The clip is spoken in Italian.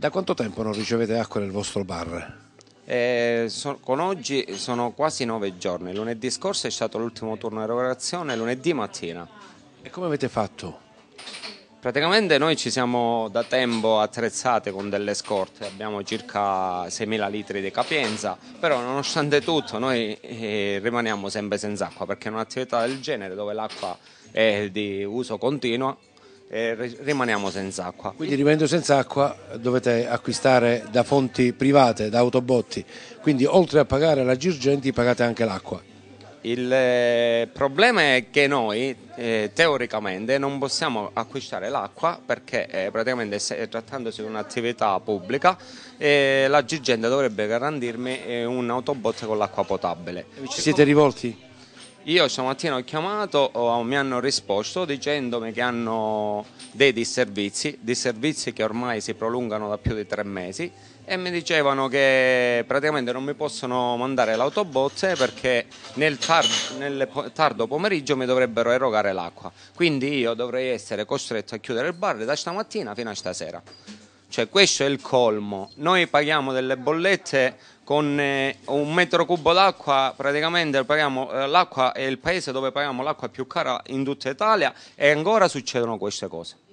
Da quanto tempo non ricevete acqua nel vostro bar? Eh, so, con oggi sono quasi nove giorni. Lunedì scorso è stato l'ultimo turno di erogazione, lunedì mattina. E come avete fatto? Praticamente noi ci siamo da tempo attrezzate con delle scorte, abbiamo circa 6.000 litri di capienza, però nonostante tutto noi eh, rimaniamo sempre senza acqua perché è un'attività del genere dove l'acqua è di uso continuo rimaniamo senza acqua. Quindi rimanendo senza acqua dovete acquistare da fonti private, da autobotti, quindi oltre a pagare la Girgenti pagate anche l'acqua. Il eh, problema è che noi eh, teoricamente non possiamo acquistare l'acqua perché eh, praticamente se, trattandosi di un'attività pubblica eh, la Girgente dovrebbe garantirmi eh, un autobot con l'acqua potabile. Ci siete rivolti? Io stamattina ho chiamato, oh, mi hanno risposto dicendomi che hanno dei disservizi, disservizi che ormai si prolungano da più di tre mesi e mi dicevano che praticamente non mi possono mandare l'autobozze perché nel, tar nel tardo pomeriggio mi dovrebbero erogare l'acqua. Quindi io dovrei essere costretto a chiudere il bar da stamattina fino a stasera. Cioè questo è il colmo. Noi paghiamo delle bollette con eh, un metro cubo d'acqua, praticamente paghiamo eh, l'acqua è il paese dove paghiamo l'acqua più cara in tutta Italia e ancora succedono queste cose.